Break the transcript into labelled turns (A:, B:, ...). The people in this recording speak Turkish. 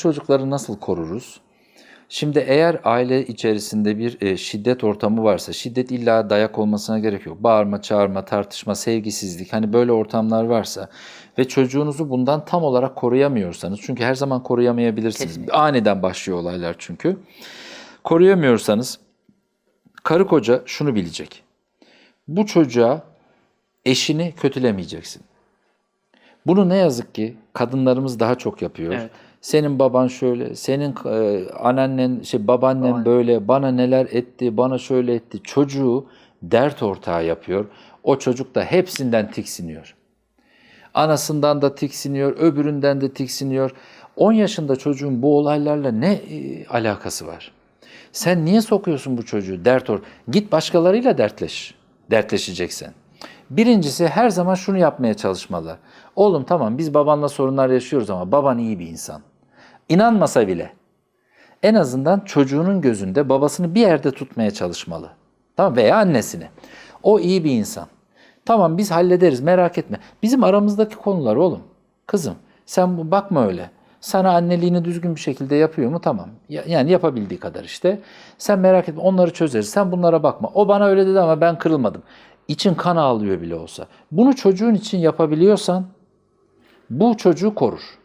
A: çocukları nasıl koruruz? Şimdi eğer aile içerisinde bir e, şiddet ortamı varsa, şiddet illa dayak olmasına gerek yok. Bağırma, çağırma, tartışma, sevgisizlik hani böyle ortamlar varsa ve çocuğunuzu bundan tam olarak koruyamıyorsanız çünkü her zaman koruyamayabilirsiniz. Kesinlikle. Aniden başlıyor olaylar çünkü. Koruyamıyorsanız karı koca şunu bilecek. Bu çocuğa eşini kötülemeyeceksin. Bunu ne yazık ki kadınlarımız daha çok yapıyor. Evet senin baban şöyle, senin e, anneannen, şey babaannen Aynen. böyle, bana neler etti, bana şöyle etti. Çocuğu dert ortağı yapıyor. O çocuk da hepsinden tiksiniyor. Anasından da tiksiniyor, öbüründen de tiksiniyor. 10 yaşında çocuğun bu olaylarla ne e, alakası var? Sen niye sokuyorsun bu çocuğu dert or? Git başkalarıyla dertleş. Dertleşeceksen. Birincisi her zaman şunu yapmaya çalışmalı. Oğlum tamam biz babanla sorunlar yaşıyoruz ama baban iyi bir insan. İnanmasa bile en azından çocuğunun gözünde babasını bir yerde tutmaya çalışmalı. Tamam veya annesini. O iyi bir insan. Tamam biz hallederiz merak etme. Bizim aramızdaki konular oğlum. Kızım sen bu bakma öyle. Sana anneliğini düzgün bir şekilde yapıyor mu? Tamam. Yani yapabildiği kadar işte. Sen merak etme onları çözeriz. Sen bunlara bakma. O bana öyle dedi ama ben kırılmadım. İçin kan ağlıyor bile olsa. Bunu çocuğun için yapabiliyorsan bu çocuğu korur.